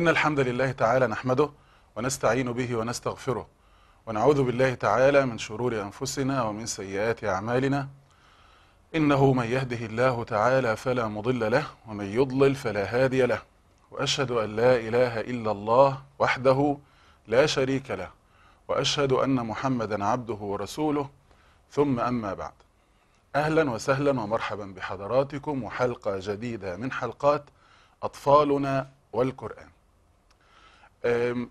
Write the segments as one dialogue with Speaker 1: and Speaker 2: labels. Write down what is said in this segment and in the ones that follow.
Speaker 1: إن الحمد لله تعالى نحمده ونستعين به ونستغفره ونعوذ بالله تعالى من شرور أنفسنا ومن سيئات أعمالنا إنه من يهده الله تعالى فلا مضل له ومن يضلل فلا هادي له وأشهد أن لا إله إلا الله وحده لا شريك له وأشهد أن محمدا عبده ورسوله ثم أما بعد أهلا وسهلا ومرحبا بحضراتكم وحلقة جديدة من حلقات أطفالنا والقرآن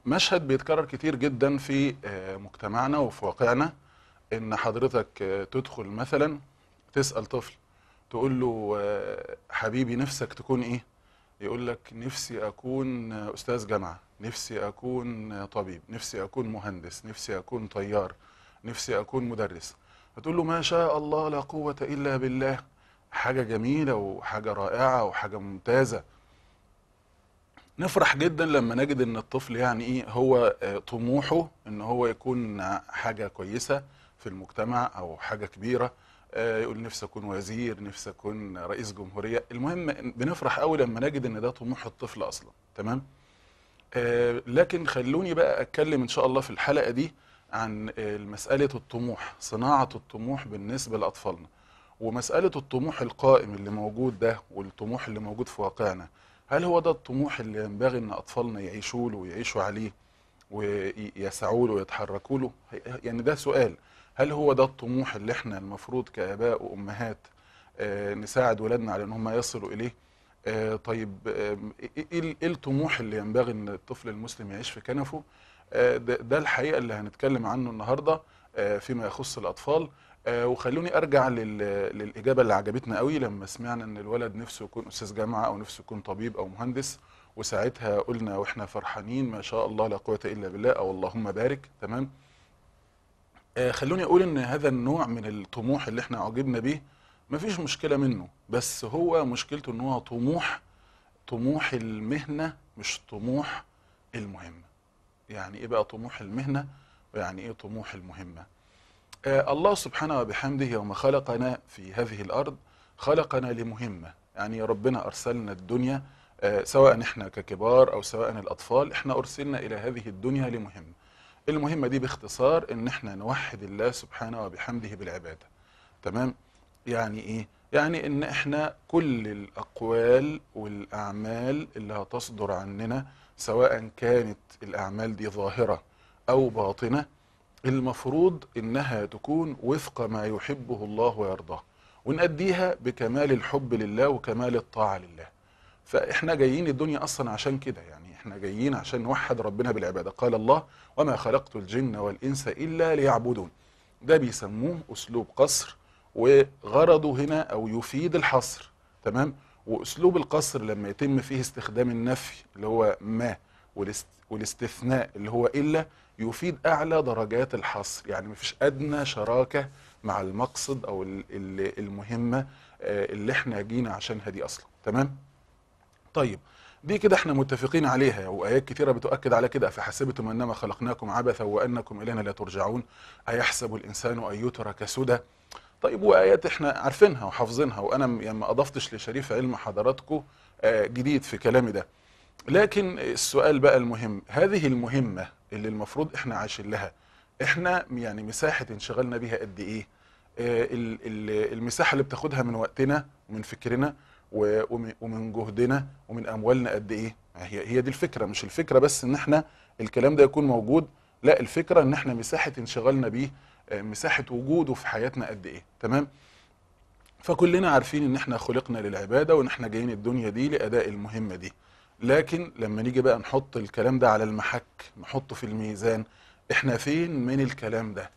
Speaker 1: مشهد بيتكرر كتير جدا في آه، مجتمعنا وفي واقعنا ان حضرتك آه، تدخل مثلا تسال طفل تقول له آه، حبيبي نفسك تكون ايه يقول لك نفسي اكون استاذ جامعه نفسي اكون طبيب نفسي اكون مهندس نفسي اكون طيار نفسي اكون مدرس هتقول له ما شاء الله لا قوه الا بالله حاجه جميله وحاجه رائعه وحاجه ممتازه نفرح جدا لما نجد ان الطفل يعني ايه هو آه، طموحه ان هو يكون حاجه كويسه في المجتمع او حاجه كبيره آه، يقول نفسي اكون وزير نفسي اكون رئيس جمهوريه المهم بنفرح قوي لما نجد ان ده طموح الطفل اصلا تمام آه، لكن خلوني بقى اتكلم ان شاء الله في الحلقه دي عن مساله الطموح صناعه الطموح بالنسبه لاطفالنا ومساله الطموح القائم اللي موجود ده والطموح اللي موجود في واقعنا هل هو ده الطموح اللي ينبغي ان اطفالنا يعيشوا له ويعيشوا عليه ويسعوا له ويتحركوا له يعني ده سؤال هل هو ده الطموح اللي احنا المفروض كاباء وامهات آه، نساعد ولادنا على ان هم يصلوا اليه آه، طيب إيه،, إيه،, ايه الطموح اللي ينبغي ان الطفل المسلم يعيش في كنفه آه، ده الحقيقه اللي هنتكلم عنه النهارده فيما يخص الاطفال آه، وخلوني ارجع للاجابه اللي عجبتنا قوي لما سمعنا ان الولد نفسه يكون استاذ جامعه او نفسه يكون طبيب او مهندس وساعتها قلنا واحنا فرحانين ما شاء الله لا قوه الا بالله او اللهم بارك تمام آه، خلوني اقول ان هذا النوع من الطموح اللي احنا عجبنا ما مفيش مشكله منه بس هو مشكلته ان هو طموح طموح المهنه مش طموح المهمه يعني ايه بقى طموح المهنه ويعني ايه طموح المهمه آه، الله سبحانه وبحمده يوم خلقنا في هذه الأرض خلقنا لمهمة يعني ربنا أرسلنا الدنيا آه، سواء احنا ككبار أو سواء الأطفال احنا أرسلنا إلى هذه الدنيا لمهمة المهمة دي باختصار إن احنا نوحد الله سبحانه وبحمده بالعبادة تمام يعني إيه يعني إن احنا كل الأقوال والأعمال اللي هتصدر عننا سواء كانت الأعمال دي ظاهرة أو باطنة المفروض انها تكون وفق ما يحبه الله ويرضاه ونأديها بكمال الحب لله وكمال الطاعه لله فاحنا جايين الدنيا اصلا عشان كده يعني احنا جايين عشان نوحد ربنا بالعباده قال الله وما خلقت الجن والانس الا ليعبدون ده بيسموه اسلوب قصر وغرضه هنا او يفيد الحصر تمام واسلوب القصر لما يتم فيه استخدام النفي اللي هو ما والاستثناء اللي هو إلا يفيد أعلى درجات الحصر يعني مفيش أدنى شراكة مع المقصد أو المهمة آه، اللي احنا جينا عشانها دي أصلا تمام؟ طيب دي كده احنا متفقين عليها وايات كثيرة بتؤكد على كده فحسبتم انما خلقناكم عبثا وانكم الينا لا ترجعون ايحسب الانسان ان يترك سدى طيب وايات احنا عارفينها وحافظينها وانا يعني ما اضفتش لشريف علم حضراتكم آه، جديد في كلامي ده لكن السؤال بقى المهم هذه المهمة اللي المفروض احنا عايشين لها احنا يعني مساحة انشغالنا بيها قد ايه آه، المساحة اللي بتاخدها من وقتنا ومن فكرنا ومن جهدنا ومن اموالنا قد ايه هي هي دي الفكرة مش الفكرة بس ان احنا الكلام ده يكون موجود لا الفكرة ان احنا مساحة انشغالنا بيه آه، مساحة وجوده في حياتنا قد ايه تمام فكلنا عارفين ان احنا خلقنا للعبادة وان احنا جايين الدنيا دي لاداء المهمة دي لكن لما نيجي بقى نحط الكلام ده على المحك نحطه في الميزان احنا فين من الكلام ده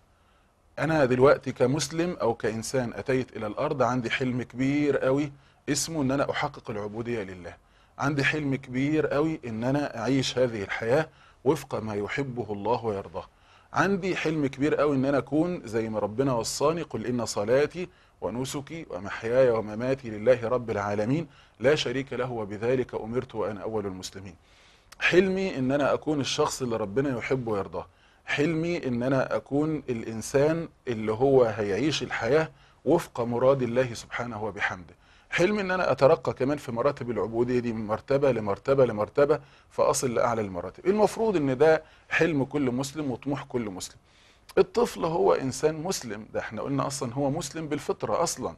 Speaker 1: انا دلوقتي كمسلم او كانسان اتيت الى الارض عندي حلم كبير قوي اسمه ان انا احقق العبوديه لله عندي حلم كبير قوي ان انا اعيش هذه الحياه وفق ما يحبه الله ويرضاه عندي حلم كبير قوي ان انا اكون زي ما ربنا وصاني قل ان صلاتي ونسكي ومحياي ومماتي لله رب العالمين لا شريك له وبذلك أمرت وأنا أول المسلمين حلمي إن أنا أكون الشخص اللي ربنا يحبه ويرضاه حلمي إن أنا أكون الإنسان اللي هو هيعيش الحياة وفق مراد الله سبحانه وبحمده حلمي إن أنا أترقى كمان في مراتب العبودية دي من مرتبة لمرتبة لمرتبة فأصل لأعلى المراتب المفروض إن ده حلم كل مسلم وطموح كل مسلم الطفل هو إنسان مسلم ده احنا قلنا أصلا هو مسلم بالفطرة أصلا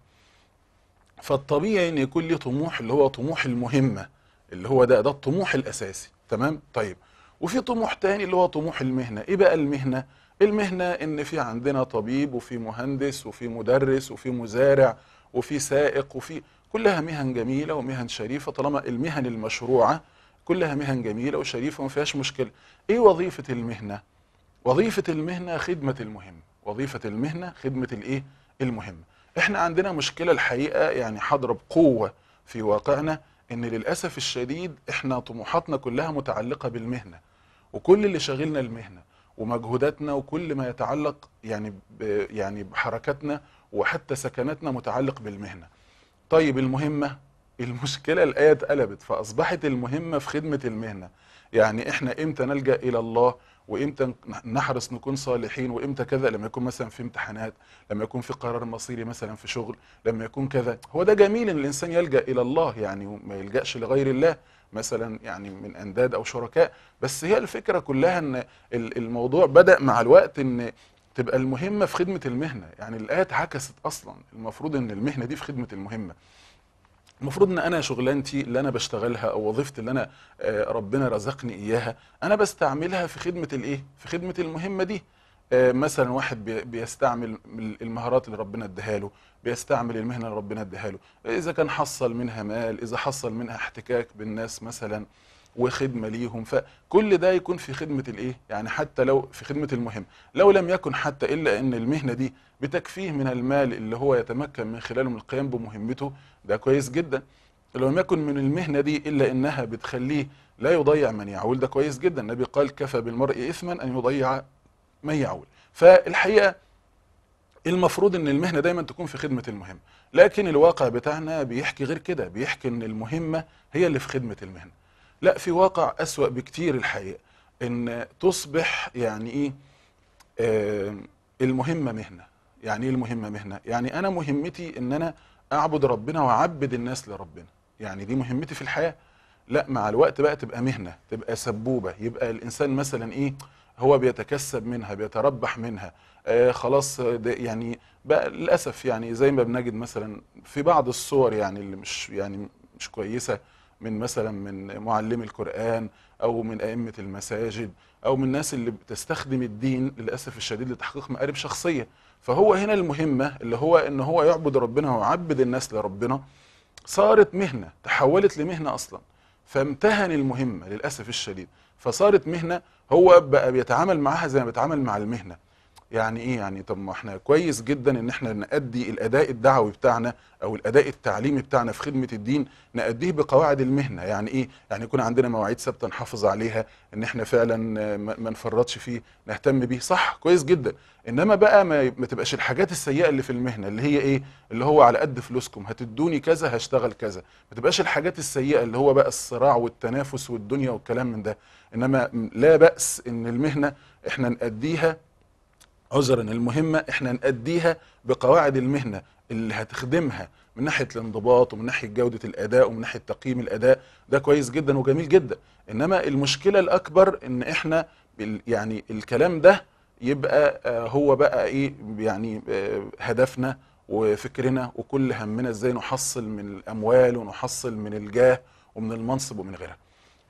Speaker 1: فالطبيعي ان يكون ليه طموح اللي هو طموح المهمه اللي هو ده ده الطموح الاساسي تمام طيب وفي طموح تاني اللي هو طموح المهنه ايه بقى المهنه المهنه ان في عندنا طبيب وفي مهندس وفي مدرس وفي مزارع وفي سائق وفي كلها مهن جميله ومهن شريفه طالما المهن المشروعه كلها مهن جميله وشريفه وما فيهاش مشكله ايه وظيفه المهنه وظيفة المهنة خدمة المهم وظيفة المهنة خدمة الايه المهم احنا عندنا مشكلة الحقيقة يعني حاضرة بقوة في واقعنا ان للأسف الشديد احنا طموحاتنا كلها متعلقة بالمهنة وكل اللي شاغلنا المهنة ومجهوداتنا وكل ما يتعلق يعني يعني بحركاتنا وحتى سكناتنا متعلق بالمهنة طيب المهمة المشكلة الآية اتقلبت فأصبحت المهمة في خدمة المهنة يعني احنا امتى نلجأ إلى الله وامتى نحرص نكون صالحين وامتى كذا لما يكون مثلا في امتحانات لما يكون في قرار مصيري مثلا في شغل لما يكون كذا هو ده جميل ان الانسان يلجا الى الله يعني وما يلجاش لغير الله مثلا يعني من انداد او شركاء بس هي الفكره كلها ان الموضوع بدا مع الوقت ان تبقى المهمه في خدمه المهنه يعني الايه اتعكست اصلا المفروض ان المهنه دي في خدمه المهمه المفروض ان انا شغلانتي اللي انا بشتغلها او وظيفتي اللي انا آه، ربنا رزقني اياها انا بستعملها في خدمه الايه في خدمه المهمه دي آه، مثلا واحد بيستعمل المهارات اللي ربنا اداها له بيستعمل المهنه اللي ربنا اداها له اذا كان حصل منها مال اذا حصل منها احتكاك بالناس مثلا وخدمه ليهم فكل ده يكون في خدمه الايه يعني حتى لو في خدمه المهم لو لم يكن حتى الا ان المهنه دي بتكفيه من المال اللي هو يتمكن من خلاله من القيام بمهمته ده كويس جدا لو لم يكن من المهنه دي الا انها بتخليه لا يضيع من يعول ده كويس جدا النبي قال كفى بالمرء اثما ان يضيع من يعول فالحقيقه المفروض ان المهنه دايما تكون في خدمه المهم لكن الواقع بتاعنا بيحكي غير كده بيحكي ان المهمه هي اللي في خدمه المهنه لا في واقع أسوأ بكتير الحقيقة إن تصبح يعني إيه آه، المهمة مهنة يعني إيه المهمة مهنة يعني أنا مهمتي إن أنا أعبد ربنا وأعبد الناس لربنا يعني دي مهمتي في الحياة لا مع الوقت بقى تبقى مهنة تبقى سبوبة يبقى الإنسان مثلا إيه هو بيتكسب منها بيتربح منها آه خلاص ده يعني بقى للأسف يعني زي ما بنجد مثلا في بعض الصور يعني اللي مش يعني مش كويسة من مثلا من معلمي القرآن أو من أئمة المساجد أو من الناس اللي بتستخدم الدين للأسف الشديد لتحقيق مآرب شخصية فهو هنا المهمة اللي هو إن هو يعبد ربنا ويعبد الناس لربنا صارت مهنة تحولت لمهنة أصلا فامتهن المهمة للأسف الشديد فصارت مهنة هو بقى بيتعامل معها زي ما بيتعامل مع المهنة يعني ايه يعني طب ما احنا كويس جدا ان احنا نأدي الاداء الدعوي بتاعنا او الاداء التعليمي بتاعنا في خدمه الدين نأديه بقواعد المهنه يعني ايه يعني يكون عندنا مواعيد ثابته نحافظ عليها ان احنا فعلا ما نفرطش فيه نهتم بيه صح كويس جدا انما بقى ما, ما تبقاش الحاجات السيئه اللي في المهنه اللي هي ايه اللي هو على قد فلوسكم هتدوني كذا هشتغل كذا ما تبقاش الحاجات السيئه اللي هو بقى الصراع والتنافس والدنيا والكلام من ده انما لا باس ان المهنه احنا نأديها عذرا المهمه احنا نأديها بقواعد المهنه اللي هتخدمها من ناحيه الانضباط ومن ناحيه جوده الاداء ومن ناحيه تقييم الاداء ده كويس جدا وجميل جدا انما المشكله الاكبر ان احنا يعني الكلام ده يبقى آه، هو بقى ايه يعني آه، هدفنا وفكرنا وكل همنا ازاي نحصل من الاموال ونحصل من الجاه ومن المنصب ومن غيرها.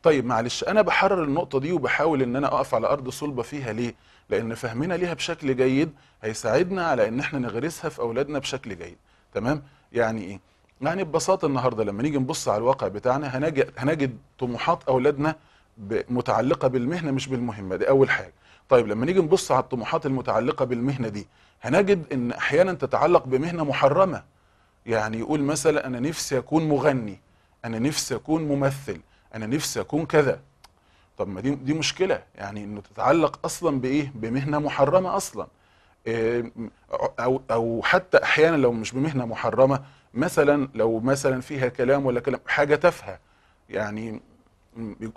Speaker 1: طيب معلش انا بحرر النقطه دي وبحاول ان انا اقف على ارض صلبه فيها ليه؟ لان فهمنا ليها بشكل جيد هيساعدنا على ان احنا نغرسها في اولادنا بشكل جيد تمام يعني ايه يعني ببساطه النهارده لما نيجي نبص على الواقع بتاعنا هنجد هنجد طموحات اولادنا متعلقه بالمهنه مش بالمهمه دي اول حاجه طيب لما نيجي نبص على الطموحات المتعلقه بالمهنه دي هنجد ان احيانا تتعلق بمهنه محرمه يعني يقول مثلا انا نفسي اكون مغني انا نفسي اكون ممثل انا نفسي اكون كذا طب ما دي دي مشكله يعني انه تتعلق اصلا بايه بمهنه محرمه اصلا آه، او او حتى احيانا لو مش بمهنه محرمه مثلا لو مثلا فيها كلام ولا كلام حاجه تافهه يعني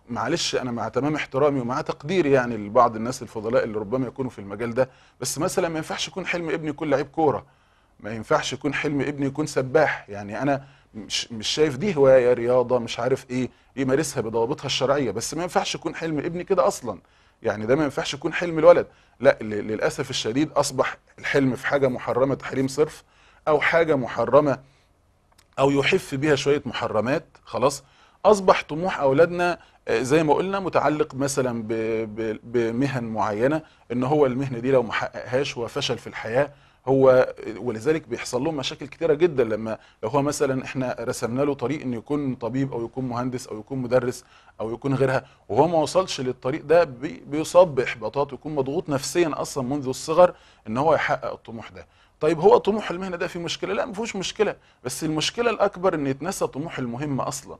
Speaker 1: معلش انا مع تمام احترامي ومع تقديري يعني لبعض الناس الفضلاء اللي ربما يكونوا في المجال ده بس مثلا ما ينفعش يكون حلم ابني يكون لعيب كوره ما ينفعش يكون حلم ابني يكون سباح يعني انا مش مش شايف دي هوايه رياضه مش عارف ايه يمارسها بضوابطها الشرعيه بس ما ينفعش يكون حلم ابني كده اصلا يعني ده ما ينفعش يكون حلم الولد لا للاسف الشديد اصبح الحلم في حاجه محرمه تحريم صرف او حاجه محرمه او يحف بها شويه محرمات خلاص اصبح طموح اولادنا آه، زي ما قلنا متعلق مثلا بمهن معينه ان هو المهنه دي لو ما حققهاش هو فشل في الحياه هو ولذلك بيحصل لهم مشاكل كتيره جدا لما لو هو مثلا احنا رسمنا له طريق انه يكون طبيب او يكون مهندس او يكون مدرس او يكون غيرها وهو ما وصلش للطريق ده بيصاب باحباطات ويكون مضغوط نفسيا اصلا منذ الصغر ان هو يحقق الطموح ده طيب هو طموح المهنه ده في مشكله لا ما فيهوش مشكله بس المشكله الاكبر ان يتنسى طموح المهمه اصلا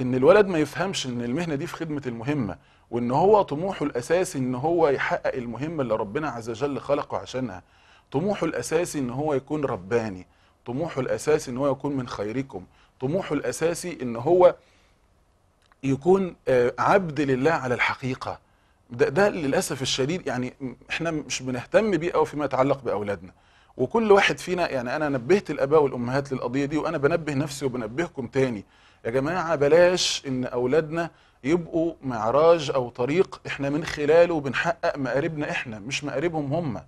Speaker 1: ان الولد ما يفهمش ان المهنه دي في خدمه المهمه وان هو طموحه الاساسي ان هو يحقق المهمه اللي ربنا عز وجل خلقه عشانها طموحه الاساسي ان هو يكون رباني طموحه الاساسي ان هو يكون من خيركم طموحه الاساسي ان هو يكون آه، عبد لله على الحقيقه ده, ده للاسف الشديد يعني احنا مش بنهتم بيه قوي فيما يتعلق باولادنا وكل واحد فينا يعني انا نبهت الاباء والامهات للقضيه دي وانا بنبه نفسي وبنبهكم تاني يا جماعه بلاش ان اولادنا يبقوا معراج او طريق احنا من خلاله بنحقق مقاربنا احنا مش مقاربهم هم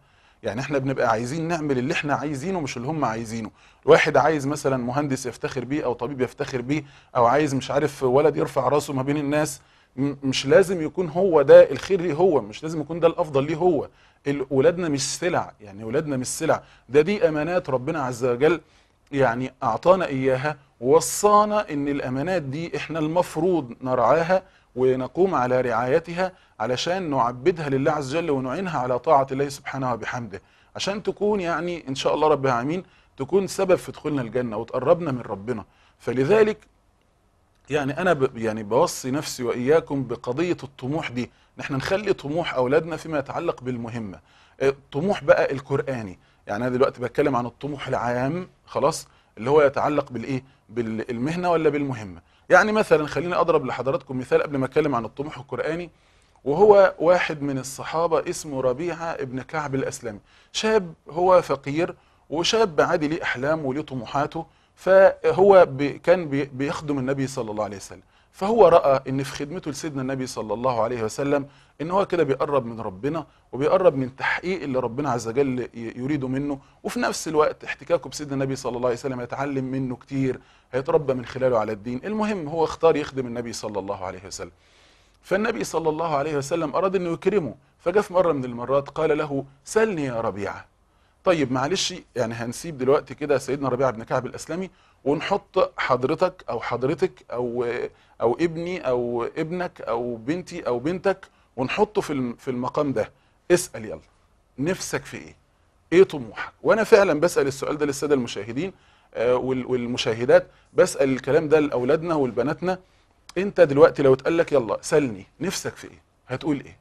Speaker 1: يعني احنا بنبقى عايزين نعمل اللي احنا عايزينه مش اللي هم عايزينه الواحد عايز مثلا مهندس يفتخر بيه او طبيب يفتخر بيه او عايز مش عارف ولد يرفع راسه ما بين الناس مش لازم يكون هو ده الخير ليه هو مش لازم يكون ده الافضل ليه هو اولادنا مش سلع يعني اولادنا مش سلع ده دي امانات ربنا عز وجل يعني اعطانا اياها ووصانا ان الامانات دي احنا المفروض نرعاها ونقوم على رعايتها علشان نعبدها لله عز وجل ونعينها على طاعة الله سبحانه وبحمده عشان تكون يعني إن شاء الله رب العالمين تكون سبب في دخولنا الجنة وتقربنا من ربنا فلذلك يعني أنا ب يعني بوصي نفسي وإياكم بقضية الطموح دي نحن نخلي طموح أولادنا فيما يتعلق بالمهمة الطموح آه، بقى القرآني يعني أنا دلوقتي بتكلم عن الطموح العام خلاص اللي هو يتعلق بالإيه بالمهنة ولا بالمهمة يعني مثلا خليني اضرب لحضراتكم مثال قبل ما اتكلم عن الطموح القراني وهو واحد من الصحابه اسمه ربيعه ابن كعب الاسلمي شاب هو فقير وشاب عادي ليه احلام وليه طموحاته فهو كان بيخدم النبي صلى الله عليه وسلم فهو رأى ان في خدمته لسيدنا النبي صلى الله عليه وسلم ان هو كده بيقرب من ربنا وبيقرب من تحقيق اللي ربنا عز وجل يريده منه وفي نفس الوقت احتكاكه بسيدنا النبي صلى الله عليه وسلم يتعلم منه كتير هيتربى من خلاله على الدين المهم هو اختار يخدم النبي صلى الله عليه وسلم فالنبي صلى الله عليه وسلم أراد أنه يكرمه فجاء في مرة من المرات قال له سلني يا ربيعة طيب معلش يعني هنسيب دلوقتي كده سيدنا ربيعه بن كعب الاسلامي ونحط حضرتك او حضرتك او او ابني او ابنك او بنتي او بنتك ونحطه في في المقام ده اسال يلا نفسك في ايه ايه طموحك وانا فعلا بسال السؤال ده للساده المشاهدين آه، والمشاهدات بسال الكلام ده لاولادنا ولبناتنا انت دلوقتي لو اتقال لك يلا سالني نفسك في ايه هتقول ايه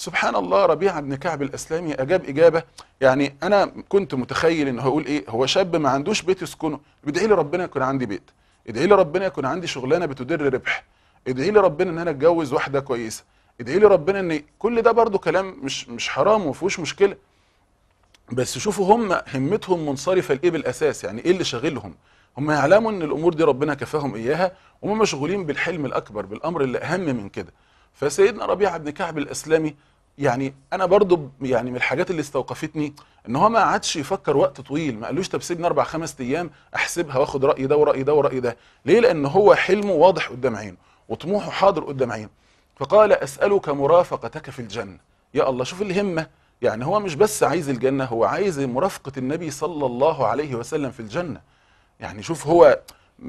Speaker 1: سبحان الله ربيعة بن كعب الأسلامي أجاب إجابة يعني أنا كنت متخيل هو هقول إيه هو شاب ما عندوش بيت يسكنه ادعي لي ربنا يكون عندي بيت ادعي لي ربنا يكون عندي شغلانة بتدر ربح ادعي لي ربنا إن أنا أتجوز واحدة كويسة ادعي لي ربنا إن كل ده برضو كلام مش مش حرام وما فيهوش مشكلة بس شوفوا هم همتهم منصرفة لإيه بالأساس يعني إيه اللي شاغلهم هم يعلموا إن الأمور دي ربنا كفاهم إياها وهم مشغولين بالحلم الأكبر بالأمر اللي أهم من كده فسيدنا ربيعه بن كعب الاسلامي يعني انا برضو يعني من الحاجات اللي استوقفتني ان هو ما قعدش يفكر وقت طويل ما قالوش طب سيبني اربع خمس ايام احسبها واخد راي ده وراي ده وراي ده ليه لان هو حلمه واضح قدام عينه وطموحه حاضر قدام عينه فقال اسالك مرافقتك في الجنه يا الله شوف الهمه يعني هو مش بس عايز الجنه هو عايز مرافقه النبي صلى الله عليه وسلم في الجنه يعني شوف هو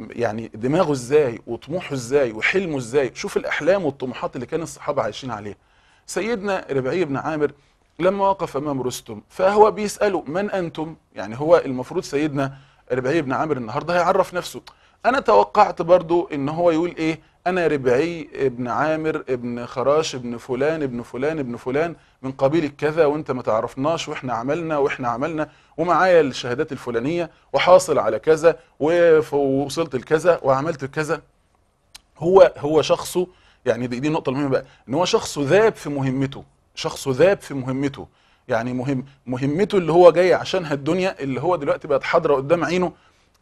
Speaker 1: يعني دماغه ازاي وطموحه ازاي وحلمه ازاي شوف الاحلام والطموحات اللي كان الصحابه عايشين عليها سيدنا ربعي بن عامر لما وقف امام رستم فهو بيساله من انتم يعني هو المفروض سيدنا ربعي بن عامر النهارده هيعرف نفسه انا توقعت برضو ان هو يقول ايه أنا ربعي ابن عامر ابن خراش ابن فلان ابن فلان ابن فلان من قبيل كذا وانت ما تعرفناش واحنا عملنا واحنا عملنا ومعايا الشهادات الفلانية وحاصل على كذا ووصلت لكذا وعملت كذا هو هو شخصه يعني دي, دي النقطة المهمة بقى ان هو شخصه ذاب في مهمته شخصه ذاب في مهمته يعني مهم مهمته اللي هو جاي عشانها الدنيا اللي هو دلوقتي بقت حاضرة قدام عينه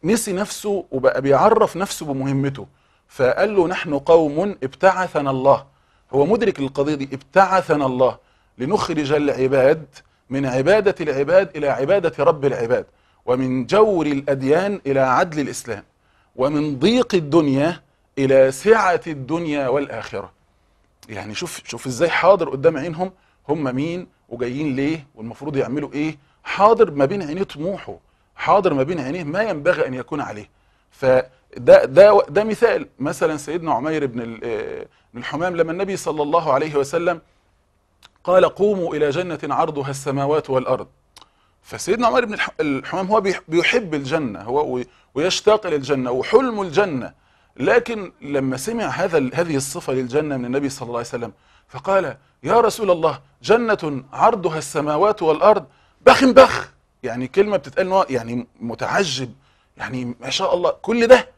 Speaker 1: نسي نفسه وبقى بيعرف نفسه بمهمته فقال له نحن قوم ابتعثنا الله هو مدرك للقضية دي ابتعثنا الله لنخرج العباد من عبادة العباد إلى عبادة رب العباد ومن جور الأديان إلى عدل الإسلام ومن ضيق الدنيا إلى سعة الدنيا والآخرة يعني شوف شوف إزاي حاضر قدام عينهم هم مين وجايين ليه والمفروض يعملوا إيه حاضر ما بين عينيه طموحه حاضر ما بين عينيه ما ينبغي أن يكون عليه فده ده ده مثال مثلا سيدنا عمير آه، بن الحمام لما النبي صلى الله عليه وسلم قال قوموا إلى جنة عرضها السماوات والأرض فسيدنا عمر بن الحمام هو بيحب الجنة هو ويشتاق للجنة وحلم الجنة لكن لما سمع هذا هذه الصفة للجنة من النبي صلى الله عليه وسلم فقال يا رسول الله جنة عرضها السماوات والأرض بخ بخ يعني كلمة بتتقال يعني متعجب يعني ما شاء الله كل ده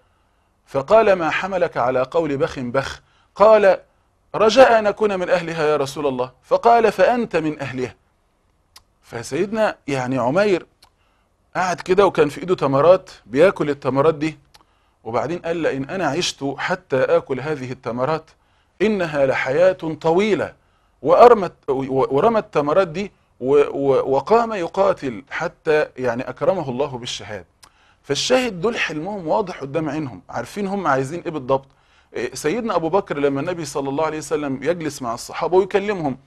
Speaker 1: فقال ما حملك على قول بخ بخ قال رجاء أن أكون من أهلها يا رسول الله فقال فأنت من أهلها فسيدنا يعني عمير قعد كده وكان في إيده تمرات بياكل التمرات دي وبعدين قال لئن أنا عشت حتى آكل هذه التمرات إنها لحياة طويلة وأرمت ورمى التمرات دي وقام يقاتل حتى يعني أكرمه الله بالشهادة فالشاهد دول حلمهم واضح قدام عينهم عارفين هم عايزين ايه بالضبط إيه، سيدنا ابو بكر لما النبي صلى الله عليه وسلم يجلس مع الصحابه ويكلمهم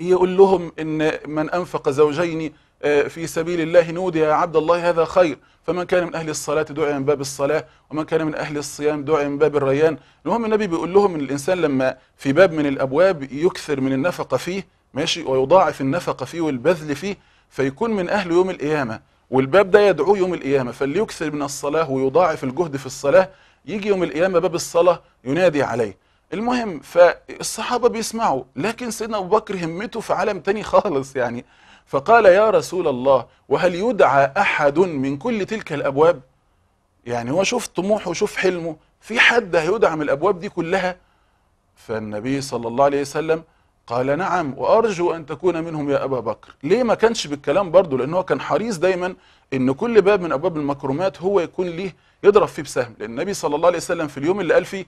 Speaker 1: يقول لهم ان من انفق زوجين آه، في سبيل الله نودي يا عبد الله هذا خير فمن كان من اهل الصلاه دعي من باب الصلاه ومن كان من اهل الصيام دعي من باب الريان المهم النبي بيقول لهم ان الانسان لما في باب من الابواب يكثر من النفقه فيه ماشي ويضاعف النفقه فيه والبذل فيه فيكون من اهل يوم القيامه والباب ده يدعوه يوم القيامة فليكثر من الصلاة ويضاعف الجهد في الصلاة يجي يوم القيامة باب الصلاة ينادي عليه المهم فالصحابة بيسمعوا لكن سيدنا أبو بكر همته في عالم تاني خالص يعني فقال يا رسول الله وهل يدعى أحد من كل تلك الأبواب يعني هو شوف طموحه وشوف حلمه في حد هيدعى من الأبواب دي كلها فالنبي صلى الله عليه وسلم قال نعم وأرجو أن تكون منهم يا أبا بكر ليه ما كانش بالكلام برضه لأنه كان حريص دايما أن كل باب من أبواب المكرمات هو يكون ليه يضرب فيه بسهم لأن النبي صلى الله عليه وسلم في اليوم اللي قال فيه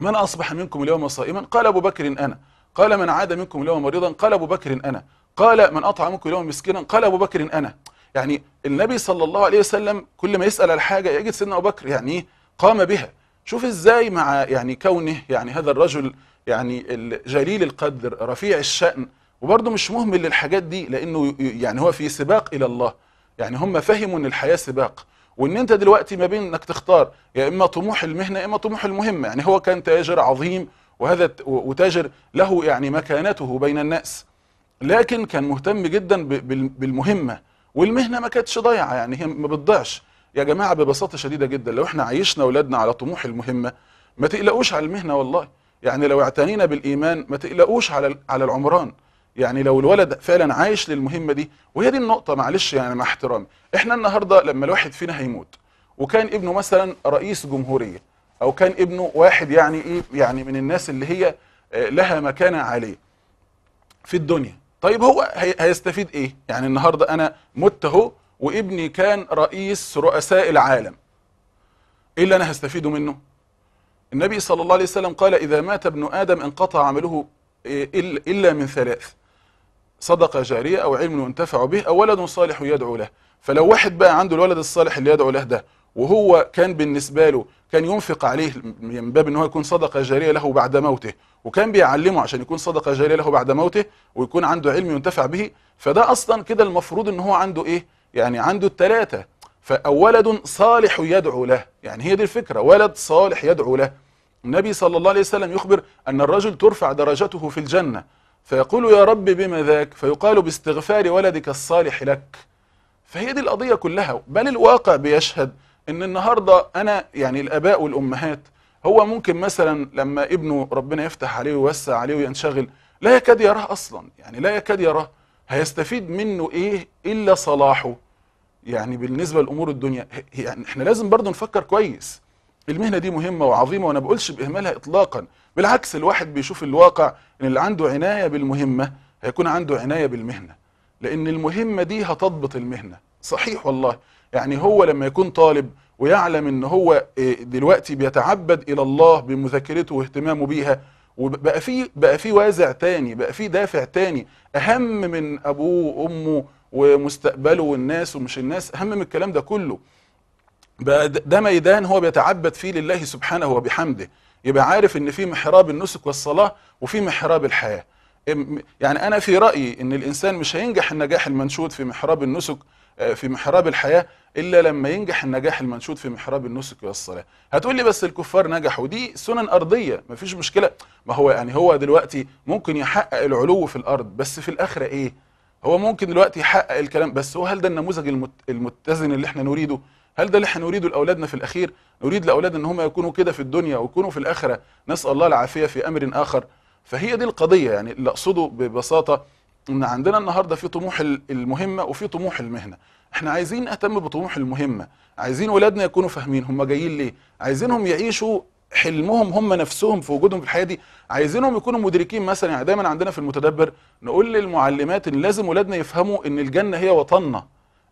Speaker 1: من أصبح منكم اليوم صائما قال أبو بكر أنا قال من عاد منكم اليوم مريضا قال أبو بكر أنا قال من أطعمكم اليوم مسكينا قال أبو بكر أنا يعني النبي صلى الله عليه وسلم كل ما يسأل على حاجة يجد سيدنا أبو بكر يعني إيه؟ قام بها شوف إزاي مع يعني كونه يعني هذا الرجل يعني جليل القدر رفيع الشأن وبرضه مش مهمل للحاجات دي لأنه يعني هو في سباق إلى الله يعني هم فهموا أن الحياة سباق وان انت دلوقتي ما بين انك تختار يا اما طموح المهنه يا اما طموح المهمه يعني هو كان تاجر عظيم وهذا وتاجر له يعني مكانته بين الناس لكن كان مهتم جدا بالمهمه والمهنه ما كانتش ضايعه يعني هي ما بتضيعش يا جماعه ببساطه شديده جدا لو احنا عيشنا اولادنا على طموح المهمه ما تقلقوش على المهنه والله يعني لو اعتنينا بالإيمان ما تقلقوش على على العمران يعني لو الولد فعلا عايش للمهمة دي وهي دي النقطة معلش يعني مع احترامي احنا النهاردة لما الواحد فينا هيموت وكان ابنه مثلا رئيس جمهورية أو كان ابنه واحد يعني إيه يعني من الناس اللي هي آه، لها مكانة عالية في الدنيا طيب هو هيستفيد إيه يعني النهاردة أنا مت اهو وابني كان رئيس رؤساء العالم إيه اللي أنا هستفيده منه النبي صلى الله عليه وسلم قال إذا مات ابن آدم انقطع عمله إيه، إلا من ثلاث صدقة جارية أو علم ينتفع به أو ولد صالح يدعو له فلو واحد بقى عنده الولد الصالح اللي يدعو له ده وهو كان بالنسبة له كان ينفق عليه من باب ان هو يكون صدقة جارية له بعد موته وكان بيعلمه عشان يكون صدقة جارية له بعد موته ويكون عنده علم ينتفع به فده أصلا كده المفروض ان هو عنده ايه يعني عنده الثلاثة فأولد صالح يدعو له يعني هي دي الفكرة ولد صالح يدعو له النبي صلى الله عليه وسلم يخبر أن الرجل ترفع درجته في الجنة فيقول يا رب بما ذاك فيقال باستغفار ولدك الصالح لك فهي دي القضية كلها بل الواقع بيشهد ان النهاردة انا يعني الاباء والامهات هو ممكن مثلا لما ابنه ربنا يفتح عليه ويوسع عليه وينشغل لا يكاد يراه اصلا يعني لا يكاد يراه هيستفيد منه ايه الا صلاحه يعني بالنسبة لامور الدنيا يعني احنا لازم برضو نفكر كويس المهنه دي مهمه وعظيمه وانا بقولش باهمالها اطلاقا بالعكس الواحد بيشوف الواقع ان اللي عنده عنايه بالمهمه هيكون عنده عنايه بالمهنه لان المهمه دي هتضبط المهنه صحيح والله يعني هو لما يكون طالب ويعلم ان هو آه، دلوقتي بيتعبد الى الله بمذاكرته واهتمامه بيها وبقى في بقى في وازع تاني بقى في دافع تاني اهم من ابوه وامه ومستقبله والناس ومش الناس اهم من الكلام ده كله ده ميدان هو بيتعبد فيه لله سبحانه وبحمده يبقى عارف ان في محراب النسك والصلاه وفي محراب الحياه يعني انا في رايي ان الانسان مش هينجح النجاح المنشود في محراب النسك آه، في محراب الحياه الا لما ينجح النجاح المنشود في محراب النسك والصلاه هتقول لي بس الكفار نجحوا دي سنن ارضيه ما فيش مشكله ما هو يعني هو دلوقتي ممكن يحقق العلو في الارض بس في الاخره ايه هو ممكن دلوقتي يحقق الكلام بس هو هل ده النموذج المتزن اللي احنا نريده هل ده اللي احنا نريده لاولادنا في الاخير نريد لاولادنا ان هم يكونوا كده في الدنيا ويكونوا في الاخره نسال الله العافيه في امر اخر فهي دي القضيه يعني اللي اقصده ببساطه ان عندنا النهارده في طموح المهمه وفي طموح المهنه احنا عايزين نهتم بطموح المهمه عايزين ولادنا يكونوا فاهمين هم جايين ليه عايزينهم يعيشوا حلمهم هم نفسهم في وجودهم في الحياه دي عايزينهم يكونوا مدركين مثلا يعني دايما عندنا في المتدبر نقول للمعلمات ان لازم ولادنا يفهموا ان الجنه هي وطننا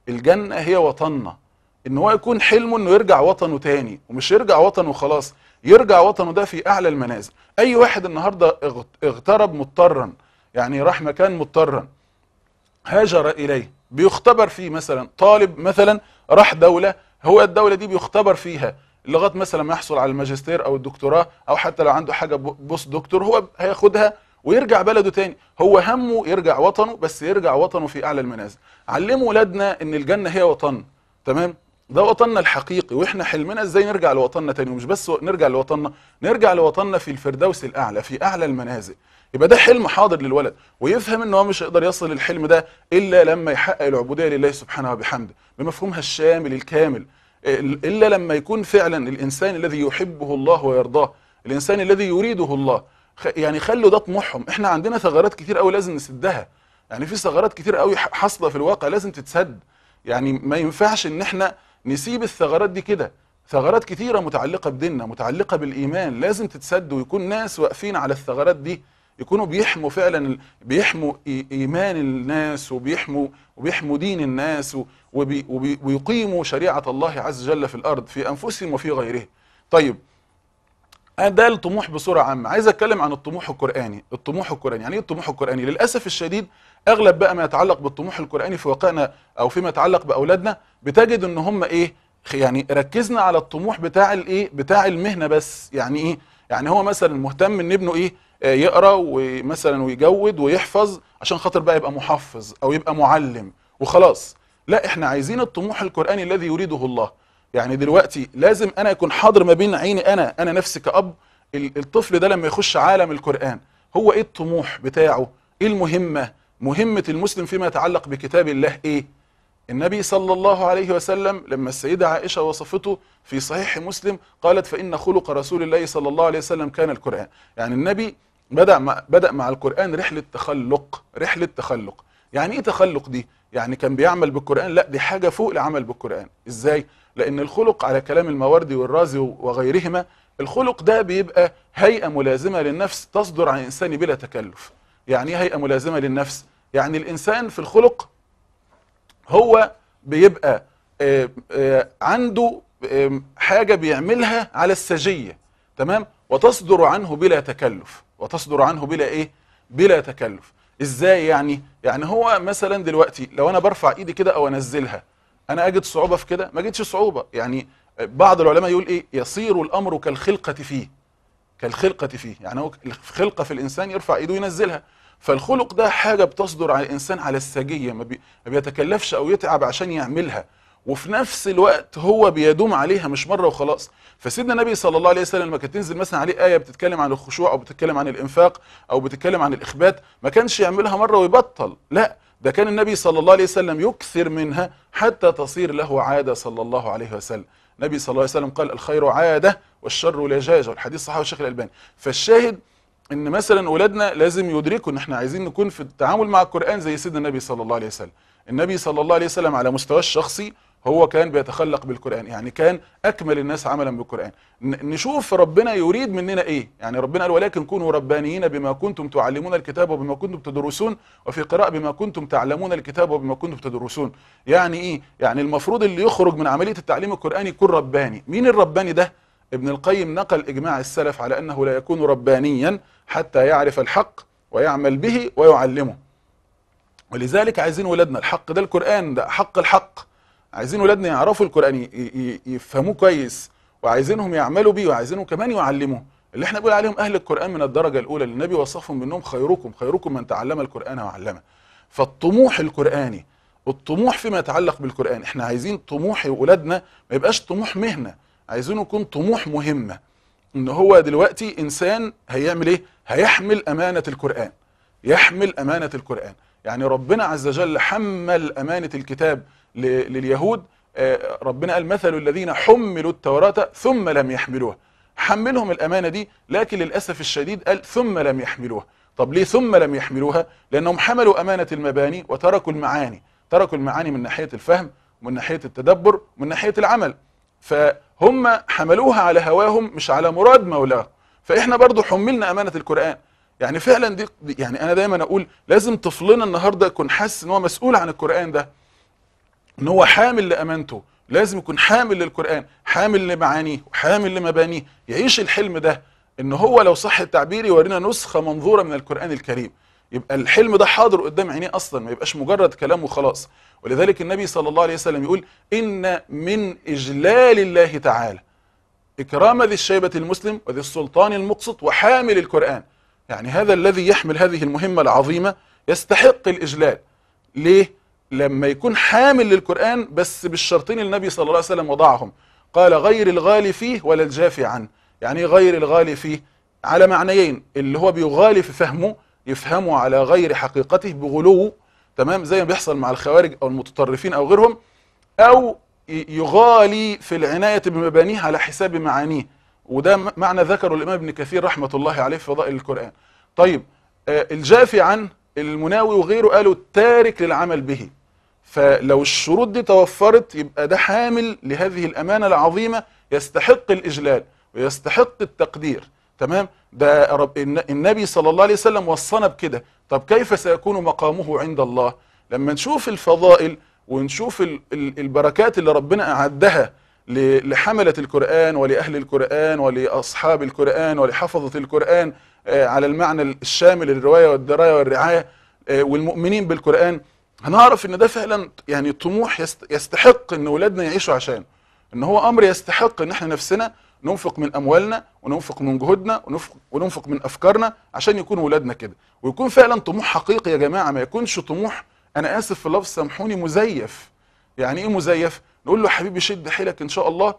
Speaker 1: الجنه هي وطننا ان هو يكون حلمه انه يرجع وطنه تاني ومش يرجع وطنه خلاص يرجع وطنه ده في اعلى المنازل اي واحد النهارده اغترب مضطرا يعني راح مكان مضطرا هاجر اليه بيختبر فيه مثلا طالب مثلا راح دوله هو الدوله دي بيختبر فيها لغايه مثلا ما يحصل على الماجستير او الدكتوراه او حتى لو عنده حاجه بوست دكتور هو هياخدها ويرجع بلده تاني هو همه يرجع وطنه بس يرجع وطنه في اعلى المنازل علموا ولادنا ان الجنه هي وطن تمام ده وطننا الحقيقي واحنا حلمنا ازاي نرجع لوطننا تاني ومش بس نرجع لوطننا نرجع لوطننا في الفردوس الاعلى في اعلى المنازل يبقى ده حلم حاضر للولد ويفهم ان هو مش هيقدر يصل للحلم ده الا لما يحقق العبوديه لله سبحانه وبحمده بمفهومها الشامل الكامل الا لما يكون فعلا الانسان الذي يحبه الله ويرضاه الانسان الذي يريده الله يعني خلوا ده طموحهم احنا عندنا ثغرات كتير قوي لازم نسدها يعني في ثغرات كتير قوي حاصله في الواقع لازم تتسد يعني ما ينفعش ان احنا نسيب الثغرات دي كده ثغرات كتيرة متعلقة بديننا متعلقة بالإيمان لازم تتسد ويكون ناس واقفين على الثغرات دي يكونوا بيحموا فعلا بيحموا إيمان الناس وبيحموا وبيحموا دين الناس وبي وبي ويقيموا شريعة الله عز وجل في الأرض في أنفسهم وفي غيرهم طيب ده الطموح بصورة عامة عايز أتكلم عن الطموح القرآني الطموح القرآني يعني إيه الطموح القرآني للأسف الشديد أغلب بقى ما يتعلق بالطموح القرآني في واقعنا أو فيما يتعلق بأولادنا بتجد ان هم ايه يعني ركزنا على الطموح بتاع الايه بتاع المهنه بس يعني ايه يعني هو مثلا مهتم ان ابنه ايه آه، يقرا ومثلا ويجود ويحفظ عشان خاطر بقى يبقى محفظ او يبقى معلم وخلاص لا احنا عايزين الطموح القراني الذي يريده الله يعني دلوقتي لازم انا اكون حاضر ما بين عيني انا انا نفسي كاب الطفل ده لما يخش عالم القران هو ايه الطموح بتاعه ايه المهمه مهمه المسلم فيما يتعلق بكتاب الله ايه النبي صلى الله عليه وسلم لما السيدة عائشة وصفته في صحيح مسلم قالت فإن خلق رسول الله صلى الله عليه وسلم كان القرآن يعني النبي بدأ مع, بدأ مع القرآن رحلة تخلق رحلة تخلق يعني ايه تخلق دي؟ يعني كان بيعمل بالقرآن لا دي حاجة فوق العمل بالقرآن ازاي؟ لأن الخلق على كلام الموردي والرازي وغيرهما الخلق ده بيبقى هيئة ملازمة للنفس تصدر عن الإنسان بلا تكلف يعني ايه هيئة ملازمة للنفس؟ يعني الإنسان في الخلق هو بيبقى آه، آه، عنده حاجة بيعملها على السجية تمام وتصدر عنه بلا تكلف وتصدر عنه بلا ايه بلا تكلف ازاي يعني يعني هو مثلا دلوقتي لو انا برفع ايدي كده او انزلها انا اجد صعوبة في كده ما اجدش صعوبة يعني آه، بعض العلماء يقول ايه يصير الامر كالخلقة فيه كالخلقة فيه يعني هو خلقة في الانسان يرفع ايده وينزلها فالخلق ده حاجة بتصدر على الإنسان على السجية ما, بي... ما بيتكلفش أو يتعب عشان يعملها وفي نفس الوقت هو بيدوم عليها مش مرة وخلاص فسيدنا النبي صلى الله عليه وسلم لما كانت تنزل مثلا عليه آية بتتكلم عن الخشوع أو بتتكلم عن الإنفاق أو بتتكلم عن الإخبات ما كانش يعملها مرة ويبطل لا ده كان النبي صلى الله عليه وسلم يكثر منها حتى تصير له عادة صلى الله عليه وسلم النبي صلى الله عليه وسلم قال الخير عادة والشر لجاجة والحديث صحيح الشيخ الألباني فالشاهد ان مثلا اولادنا لازم يدركوا ان احنا عايزين نكون في التعامل مع القران زي سيدنا النبي صلى الله عليه وسلم النبي صلى الله عليه وسلم على مستواه الشخصي هو كان بيتخلق بالقرآن يعني كان أكمل الناس عملا بالقرآن نشوف ربنا يريد مننا إيه يعني ربنا قال ولكن كونوا ربانيين بما كنتم تعلمون الكتاب وبما كنتم تدرسون وفي قراءة بما كنتم تعلمون الكتاب وبما كنتم تدرسون يعني إيه يعني المفروض اللي يخرج من عملية التعليم القرآني يكون رباني مين الرباني ده ابن القيم نقل إجماع السلف على أنه لا يكون ربانيا حتى يعرف الحق ويعمل به ويعلمه ولذلك عايزين ولادنا الحق ده القرآن ده حق الحق عايزين ولادنا يعرفوا القرآن يفهموه كويس وعايزينهم يعملوا به وعايزينهم كمان يعلموه اللي احنا بنقول عليهم أهل القرآن من الدرجة الأولى النبي وصفهم بأنهم خيركم خيركم من تعلم القرآن وعلمه فالطموح القرآني الطموح فيما يتعلق بالقرآن احنا عايزين طموح ولادنا ما يبقاش طموح مهنة عايزينه يكون طموح مهمة ان هو دلوقتي انسان هيعمل ايه هيحمل امانة القرآن يحمل امانة القرآن يعني ربنا عز وجل حمل امانة الكتاب لليهود آه، ربنا قال مثل الذين حملوا التوراة ثم لم يحملوها حملهم الأمانة دي لكن للأسف الشديد قال ثم لم يحملوها طب ليه ثم لم يحملوها لأنهم حملوا أمانة المباني وتركوا المعاني تركوا المعاني من ناحية الفهم ومن ناحية التدبر ومن ناحية العمل فهم حملوها على هواهم مش على مراد مولاه فاحنا برضو حملنا امانه القران يعني فعلا دي يعني انا دايما اقول لازم طفلنا النهارده يكون حاسس ان هو مسؤول عن القران ده ان هو حامل لامانته لازم يكون حامل للقران حامل لمعانيه وحامل لمبانيه يعيش الحلم ده ان هو لو صح التعبير يورينا نسخه منظوره من القران الكريم يبقى الحلم ده حاضر قدام عينيه اصلا ما يبقاش مجرد كلام وخلاص ولذلك النبي صلى الله عليه وسلم يقول إن من إجلال الله تعالى إكرام ذي الشيبة المسلم وذي السلطان المقسط وحامل القرآن يعني هذا الذي يحمل هذه المهمة العظيمة يستحق الإجلال ليه؟ لما يكون حامل للقرآن بس بالشرطين النبي صلى الله عليه وسلم وضعهم قال غير الغالي فيه ولا الجافي عنه يعني غير الغالي فيه على معنيين اللي هو بيغالي في فهمه يفهمه على غير حقيقته بغلو تمام زي ما بيحصل مع الخوارج او المتطرفين او غيرهم او يغالي في العناية بمبانيه على حساب معانيه وده معنى ذكره الإمام ابن كثير رحمة الله عليه في فضائل القرآن طيب آه، الجافي عن المناوي وغيره قالوا تارك للعمل به فلو الشروط دي توفرت يبقى ده حامل لهذه الأمانة العظيمة يستحق الإجلال ويستحق التقدير تمام ده رب النبي صلى الله عليه وسلم وصانا بكده طب كيف سيكون مقامه عند الله لما نشوف الفضائل ونشوف البركات اللي ربنا أعدها لحملة القرآن ولأهل القرآن ولأصحاب القرآن ولحفظة القرآن آه، على المعنى الشامل الرواية والدراية والرعاية آه، والمؤمنين بالقرآن هنعرف ان ده فعلا يعني طموح يستحق ان ولادنا يعيشوا عشانه ان هو امر يستحق ان احنا نفسنا ننفق من اموالنا وننفق من جهودنا وننفق, من افكارنا عشان يكون ولادنا كده ويكون فعلا طموح حقيقي يا جماعه ما يكونش طموح انا اسف في اللفظ سامحوني مزيف يعني ايه مزيف نقول له حبيبي شد حيلك ان شاء الله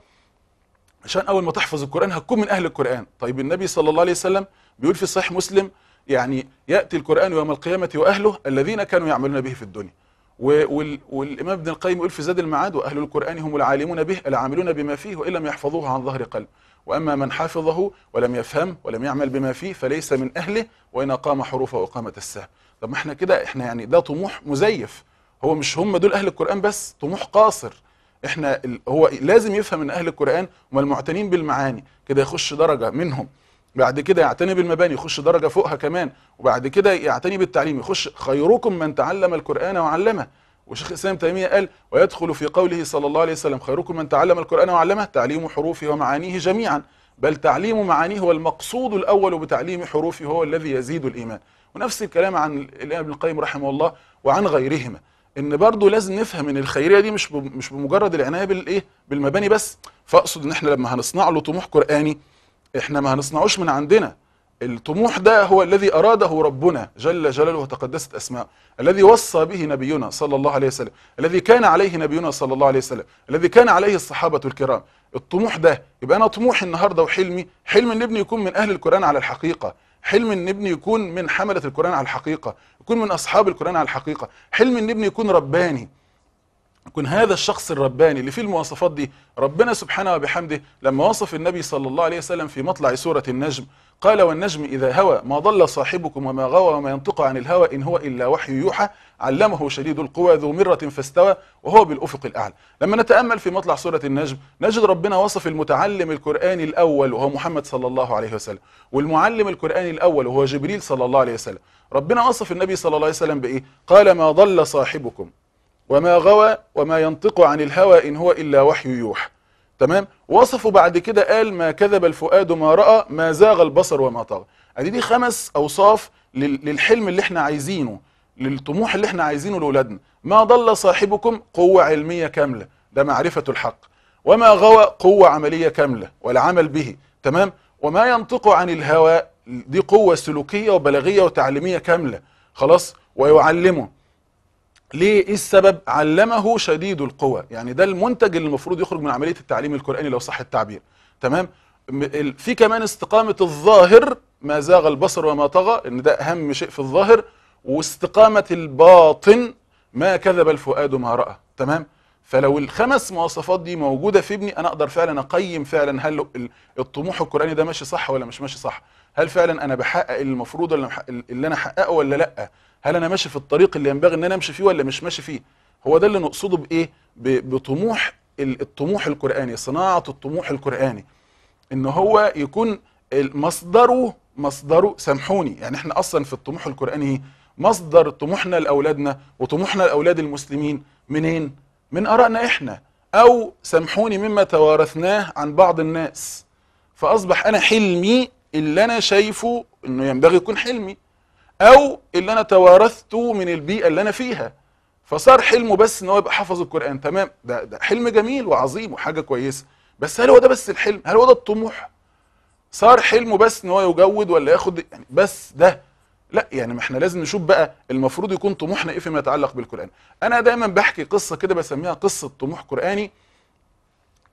Speaker 1: عشان اول ما تحفظ القران هتكون من اهل القران طيب النبي صلى الله عليه وسلم بيقول في صحيح مسلم يعني ياتي القران يوم القيامه واهله الذين كانوا يعملون به في الدنيا والإمام ابن القيم يقول في زاد المعاد وأهل القرآن هم العالمون به العاملون بما فيه وإن لم يحفظوه عن ظهر قلب وأما من حفظه ولم يفهم ولم يعمل بما فيه فليس من أهله وإن أقام حروفه أقامة السهل طب ما احنا كده احنا يعني ده طموح مزيف هو مش هم دول أهل القرآن بس طموح قاصر احنا هو لازم يفهم من أهل القرآن هم المعتنين بالمعاني كده يخش درجة منهم بعد كده يعتني بالمباني يخش درجة فوقها كمان وبعد كده يعتني بالتعليم يخش خيركم من تعلم القرآن وعلمه وشيخ الإسلام تيمية قال ويدخل في قوله صلى الله عليه وسلم خيركم من تعلم القرآن وعلمه تعليم حروفه ومعانيه جميعا بل تعليم معانيه هو المقصود الأول بتعليم حروفه هو الذي يزيد الإيمان ونفس الكلام عن الإمام ابن القيم رحمه الله وعن غيرهما ان برضه لازم نفهم ان الخيريه دي مش مش بمجرد العنايه بالايه بالمباني بس فاقصد ان احنا لما هنصنع له طموح قراني احنا ما هنصنعوش من عندنا الطموح ده هو الذي أراده ربنا جل جلاله وتقدست أسماءه الذي وصى به نبينا صلى الله عليه وسلم الذي كان عليه نبينا صلى الله عليه وسلم الذي كان عليه الصحابة الكرام الطموح ده يبقى أنا طموحي النهاردة وحلمي حلم أن ابني يكون من أهل القرآن على الحقيقة حلم ان ابني يكون من حملة القرآن على الحقيقة يكون من أصحاب القرآن على الحقيقة حلم ان ابني يكون رباني يكون هذا الشخص الرباني اللي فيه المواصفات دي ربنا سبحانه وبحمده لما وصف النبي صلى الله عليه وسلم في مطلع سورة النجم قال والنجم إذا هوى ما ضل صاحبكم وما غوى وما ينطق عن الهوى إن هو إلا وحي يوحى علمه شديد القوى ذو مرة فاستوى وهو بالأفق الأعلى لما نتأمل في مطلع سورة النجم نجد ربنا وصف المتعلم القرآني الأول وهو محمد صلى الله عليه وسلم والمعلم القرآني الأول وهو جبريل صلى الله عليه وسلم ربنا وصف النبي صلى الله عليه وسلم بإيه؟ قال ما ضل صاحبكم وما غوى وما ينطق عن الهوى إن هو إلا وحي يوحى تمام وصفوا بعد كده قال ما كذب الفؤاد ما رأى ما زاغ البصر وما طغى ادي يعني دي خمس اوصاف للحلم اللي احنا عايزينه للطموح اللي احنا عايزينه لاولادنا ما ضل صاحبكم قوة علمية كاملة ده معرفة الحق وما غوى قوة عملية كاملة والعمل به تمام وما ينطق عن الهوى دي قوة سلوكية وبلاغية وتعليمية كاملة خلاص ويعلمه ليه ايه السبب علمه شديد القوى يعني ده المنتج اللي المفروض يخرج من عمليه التعليم القراني لو صح التعبير تمام في كمان استقامه الظاهر ما زاغ البصر وما طغى ان ده اهم شيء في الظاهر واستقامه الباطن ما كذب الفؤاد ما راى تمام فلو الخمس مواصفات دي موجوده في ابني انا اقدر فعلا اقيم فعلا هل الطموح القراني ده ماشي صح ولا مش ماشي صح هل فعلا انا بحقق المفروض اللي انا حققه ولا لا هل انا ماشي في الطريق اللي ينبغي ان انا امشي فيه ولا مش ماشي فيه هو ده اللي نقصده بايه بطموح الطموح القراني صناعه الطموح القراني ان هو يكون مصدره مصدره سامحوني يعني احنا اصلا في الطموح القراني مصدر طموحنا لاولادنا وطموحنا لاولاد المسلمين منين من ارائنا احنا او سامحوني مما توارثناه عن بعض الناس فاصبح انا حلمي اللي انا شايفه انه ينبغي يكون حلمي او اللي انا توارثته من البيئه اللي انا فيها فصار حلمه بس ان هو يبقى حافظ القران تمام ده ده حلم جميل وعظيم وحاجه كويسه بس هل هو ده بس الحلم هل هو ده الطموح صار حلمه بس ان هو يجود ولا ياخد يعني بس ده لا يعني ما احنا لازم نشوف بقى المفروض يكون طموحنا ايه فيما يتعلق بالقران انا دايما بحكي قصه كده بسميها قصه طموح قراني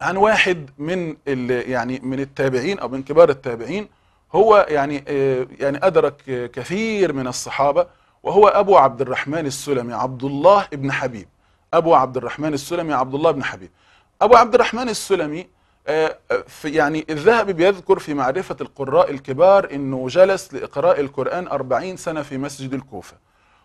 Speaker 1: عن واحد من يعني من التابعين او من كبار التابعين هو يعني آه، يعني أدرك كثير من الصحابة وهو أبو عبد الرحمن السلمي عبد الله بن حبيب أبو عبد الرحمن السلمي عبد الله بن حبيب أبو عبد الرحمن السلمي آه، يعني الذهبي بيذكر في معرفة القراء الكبار أنه جلس لإقراء القرآن أربعين سنة في مسجد الكوفة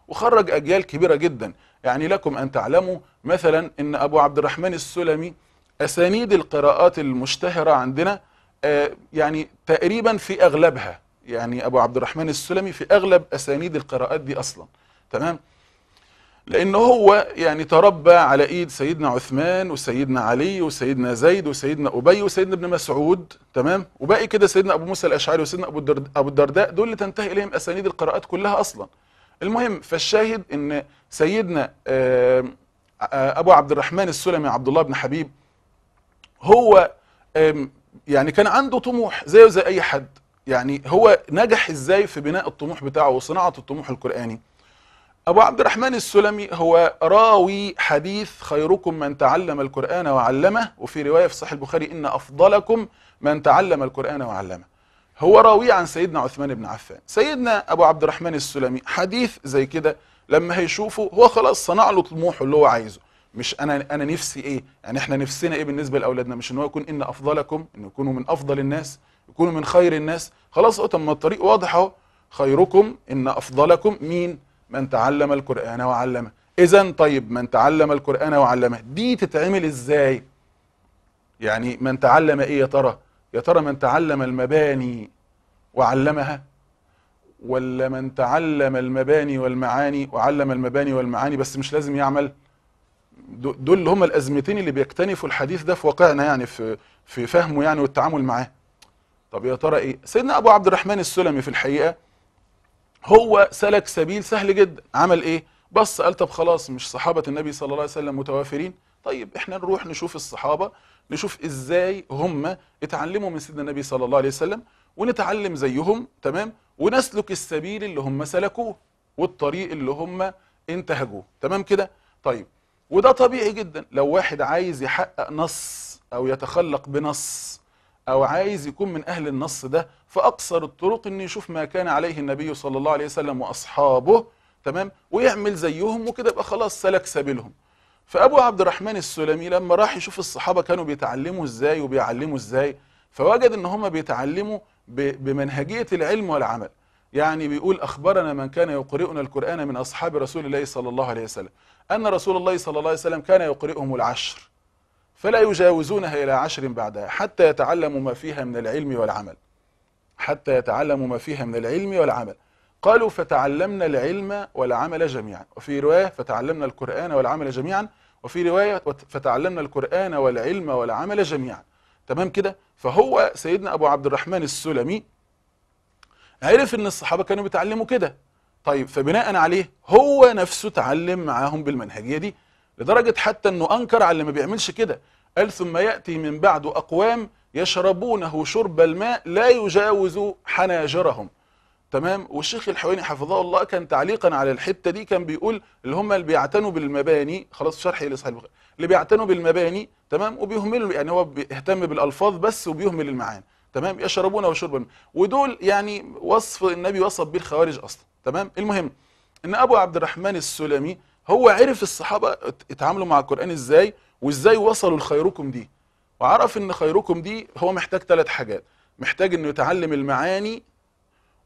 Speaker 1: وخرج أجيال كبيرة جدا يعني لكم أن تعلموا مثلا أن أبو عبد الرحمن السلمي أسانيد القراءات المشتهرة عندنا آه، يعني تقريبا في اغلبها يعني ابو عبد الرحمن السلمي في اغلب اسانيد القراءات دي اصلا تمام لان هو يعني تربى على ايد سيدنا عثمان وسيدنا علي وسيدنا زيد وسيدنا ابي وسيدنا ابن مسعود تمام وباقي كده سيدنا ابو موسى الاشعري وسيدنا ابو ابو الدرداء دول اللي تنتهي اليهم اسانيد القراءات كلها اصلا المهم فالشاهد ان سيدنا ابو عبد الرحمن السلمي عبد الله بن حبيب هو يعني كان عنده طموح زيه زي اي حد يعني هو نجح ازاي في بناء الطموح بتاعه وصناعه الطموح القراني ابو عبد الرحمن السلمي هو راوي حديث خيركم من تعلم القران وعلمه وفي روايه في صحيح البخاري ان افضلكم من تعلم القران وعلمه هو راوي عن سيدنا عثمان بن عفان سيدنا ابو عبد الرحمن السلمي حديث زي كده لما هيشوفه هو خلاص صنع له طموحه اللي هو عايزه مش انا انا نفسي ايه يعني احنا نفسنا ايه بالنسبه لاولادنا مش ان هو يكون ان افضلكم ان يكونوا من افضل الناس يكونوا من خير الناس خلاص طب ما الطريق واضح اهو خيركم ان افضلكم مين من تعلم القران وعلمه اذا طيب من تعلم القران وعلمه دي تتعمل ازاي يعني من تعلم ايه يا ترى يا ترى من تعلم المباني
Speaker 2: وعلمها
Speaker 1: ولا من تعلم المباني والمعاني وعلم المباني والمعاني بس مش لازم يعمل دول اللي هم الازمتين اللي بيكتنفوا الحديث ده في واقعنا يعني في في فهمه يعني والتعامل معاه طب يا ترى ايه سيدنا ابو عبد الرحمن السلمي في الحقيقه هو سلك سبيل سهل جدا عمل ايه بص قال طب خلاص مش صحابه النبي صلى الله عليه وسلم متوافرين طيب احنا نروح نشوف الصحابه نشوف ازاي هم اتعلموا من سيدنا النبي صلى الله عليه وسلم ونتعلم زيهم تمام ونسلك السبيل اللي هم سلكوه والطريق اللي هم انتهجوه تمام كده طيب وده طبيعي جدا لو واحد عايز يحقق نص أو يتخلق بنص أو عايز يكون من أهل النص ده فأقصر الطرق إنه يشوف ما كان عليه النبي صلى الله عليه وسلم وأصحابه تمام ويعمل زيهم وكده يبقى خلاص سلك سبيلهم فأبو عبد الرحمن السلمي لما راح يشوف الصحابة كانوا بيتعلموا إزاي وبيعلموا إزاي فوجد إن هم بيتعلموا بمنهجية العلم والعمل يعني بيقول أخبرنا من كان يقرئنا القرآن من أصحاب رسول الله صلى الله عليه وسلم أن رسول الله صلى الله عليه وسلم كان يقرئهم العشر فلا يجاوزونها إلى عشر بعدها حتى يتعلموا ما فيها من العلم والعمل حتى يتعلموا ما فيها من العلم والعمل قالوا فتعلمنا العلم والعمل جميعا وفي رواية فتعلمنا القرآن والعمل جميعا وفي رواية فتعلمنا القرآن والعلم والعمل جميعا تمام كده فهو سيدنا أبو عبد الرحمن السلمي عرف ان الصحابة كانوا بيتعلموا كده طيب فبناء عليه هو نفسه اتعلم معاهم بالمنهجية دي لدرجة حتى انه انكر على اللي ما بيعملش كده قال ثم يأتي من بعد أقوام يشربونه شرب الماء لا يجاوز حناجرهم تمام والشيخ الحويني حفظه الله كان تعليقا على الحته دي كان بيقول اللي هم اللي بيعتنوا بالمباني خلاص شرح لصحيح البخاري اللي بيعتنوا بالمباني تمام وبيهملوا يعني هو بيهتم بالالفاظ بس وبيهمل المعاني تمام يشربون وشربا ودول يعني وصف النبي وصف به الخوارج اصلا تمام المهم ان ابو عبد الرحمن السلمي هو عرف الصحابه اتعاملوا مع القران ازاي وازاي وصلوا لخيركم دي وعرف ان خيركم دي هو محتاج ثلاث حاجات محتاج انه يتعلم المعاني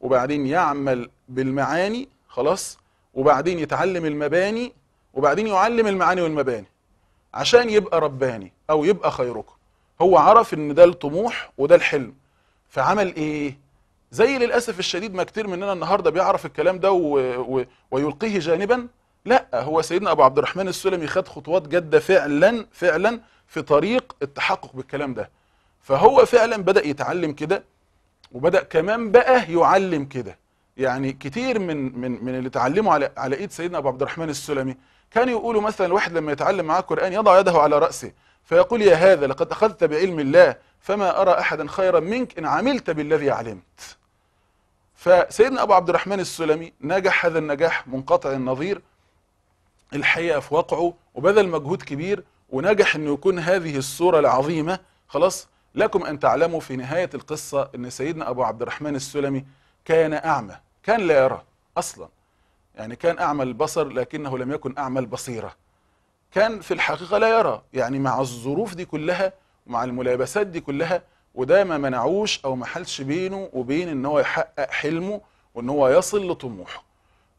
Speaker 1: وبعدين يعمل بالمعاني خلاص وبعدين يتعلم المباني وبعدين يعلم المعاني والمباني عشان يبقى رباني او يبقى خيركم هو عرف ان ده الطموح وده الحلم فعمل ايه زي للاسف الشديد ما كتير مننا النهارده بيعرف الكلام ده و... و... ويلقيه جانبا لا هو سيدنا ابو عبد الرحمن السلمي خد خطوات جاده فعلا فعلا في طريق التحقق بالكلام ده فهو فعلا بدا يتعلم كده وبدا كمان بقى يعلم كده يعني كتير من من من اللي اتعلموا على على ايد سيدنا ابو عبد الرحمن السلمي كانوا يقولوا مثلا الواحد لما يتعلم معاه قران يضع يده على راسه فيقول يا هذا لقد أخذت بعلم الله فما أرى أحدا خيرا منك إن عملت بالذي علمت فسيدنا أبو عبد الرحمن السلمي نجح هذا النجاح منقطع النظير الحقيقة في وقعه وبذل مجهود كبير ونجح أنه يكون هذه الصورة العظيمة خلاص لكم أن تعلموا في نهاية القصة أن سيدنا أبو عبد الرحمن السلمي كان أعمى كان لا يرى أصلا يعني كان أعمى البصر لكنه لم يكن أعمى البصيرة كان في الحقيقة لا يرى يعني مع الظروف دي كلها ومع الملابسات دي كلها وده ما منعوش أو ما حلش بينه وبين إن هو يحقق حلمه وإن هو يصل لطموحه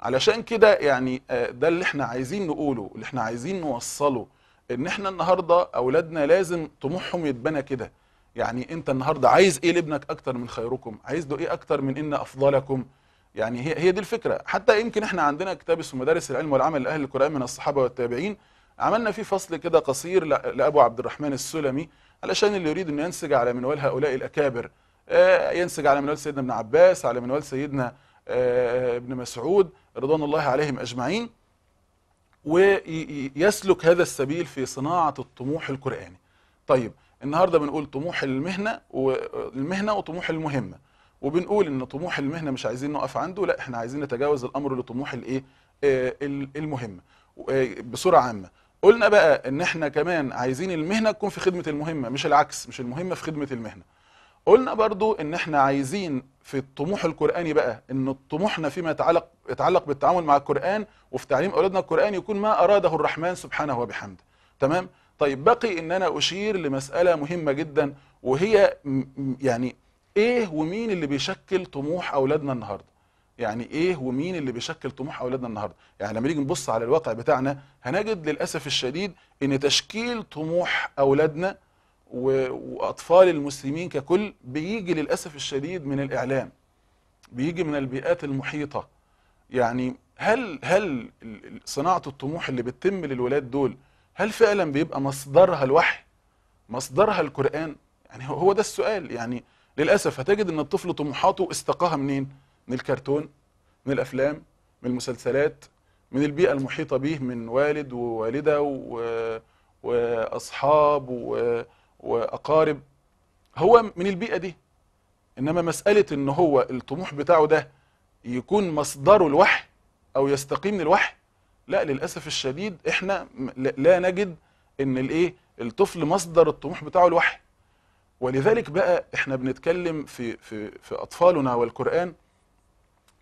Speaker 1: علشان كده يعني آه، ده اللي احنا عايزين نقوله اللي احنا عايزين نوصله ان احنا النهارده اولادنا لازم طموحهم يتبنى كده يعني انت النهارده عايز ايه لابنك اكتر من خيركم عايز له ايه اكتر من ان افضلكم يعني هي هي دي الفكره حتى يمكن احنا عندنا كتاب اسمه مدارس العلم والعمل لاهل القران من الصحابه والتابعين عملنا فيه فصل كده قصير لأبو عبد الرحمن السلمي علشان اللي يريد أنه ينسج على منوال هؤلاء الأكابر آه، ينسج على منوال سيدنا ابن عباس على منوال سيدنا آه، ابن مسعود رضوان الله عليهم أجمعين ويسلك هذا السبيل في صناعة الطموح القرآني طيب النهاردة بنقول طموح المهنة والمهنة وطموح المهمة وبنقول ان طموح المهنة مش عايزين نقف عنده لا احنا عايزين نتجاوز الامر لطموح الايه آه، المهمة بصورة عامة قلنا بقى ان احنا كمان عايزين المهنه تكون في خدمه المهمه مش العكس مش المهمه في خدمه المهنه قلنا برضو ان احنا عايزين في الطموح القراني بقى ان طموحنا فيما يتعلق يتعلق بالتعامل مع القران وفي تعليم اولادنا القران يكون ما اراده الرحمن سبحانه وبحمده تمام طيب بقي ان انا اشير لمساله مهمه جدا وهي يعني ايه ومين اللي بيشكل طموح اولادنا النهارده يعني ايه ومين اللي بيشكل طموح اولادنا النهارده يعني لما نيجي نبص على الواقع بتاعنا هنجد للاسف الشديد ان تشكيل طموح اولادنا واطفال المسلمين ككل بيجي للاسف الشديد من الاعلام بيجي من البيئات المحيطه يعني هل هل صناعه الطموح اللي بتتم للولاد دول هل فعلا بيبقى مصدرها الوحي مصدرها القران يعني هو ده السؤال يعني للاسف هتجد ان الطفل طموحاته استقاها منين من الكرتون من الافلام من المسلسلات من البيئه المحيطه به من والد ووالده و... واصحاب و... واقارب هو من البيئه دي انما مساله ان هو الطموح بتاعه ده يكون مصدره الوحي او يستقيم من الوحي لا للاسف الشديد احنا لا نجد ان الايه الطفل مصدر الطموح بتاعه الوحي ولذلك بقى احنا بنتكلم في في في اطفالنا والقران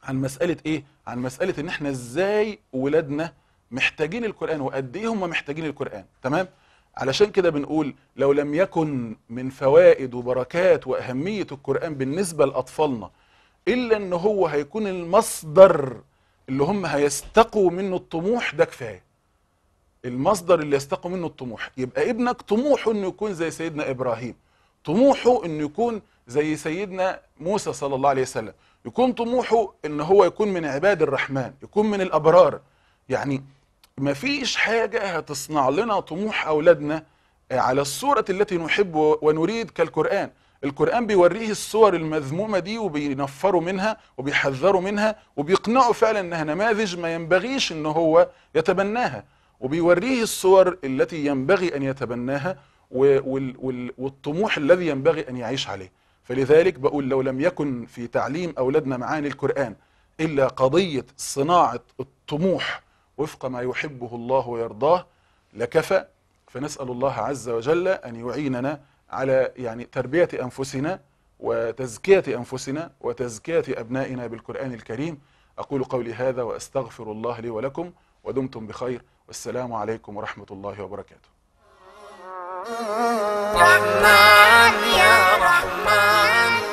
Speaker 1: عن مساله ايه عن مساله ان احنا ازاي ولادنا محتاجين القران وقد ايه هم محتاجين القران تمام علشان كده بنقول لو لم يكن من فوائد وبركات واهميه القران بالنسبه لاطفالنا الا ان هو هيكون المصدر اللي هم هيستقوا منه الطموح ده كفايه المصدر اللي يستقوا منه الطموح يبقى ابنك طموحه انه يكون زي سيدنا ابراهيم طموحه انه يكون زي سيدنا موسى صلى الله عليه وسلم يكون طموحه ان هو يكون من عباد الرحمن يكون من الابرار يعني ما فيش حاجة هتصنع لنا طموح أولادنا آه، على الصورة التي نحب ونريد كالقرآن القرآن بيوريه الصور المذمومة دي وبينفروا منها وبيحذروا منها وبيقنعوا فعلا انها نماذج ما ينبغيش ان هو يتبناها وبيوريه الصور التي ينبغي ان يتبناها والطموح الذي ينبغي أن يعيش عليه فلذلك بقول لو لم يكن في تعليم أولادنا معاني القرآن إلا قضية صناعة الطموح وفق ما يحبه الله ويرضاه لكفى فنسأل الله عز وجل أن يعيننا على يعني تربية أنفسنا وتزكية أنفسنا وتزكية أبنائنا بالقرآن الكريم أقول قولي هذا وأستغفر الله لي ولكم ودمتم بخير والسلام عليكم ورحمة الله وبركاته Rahman Ya Rahman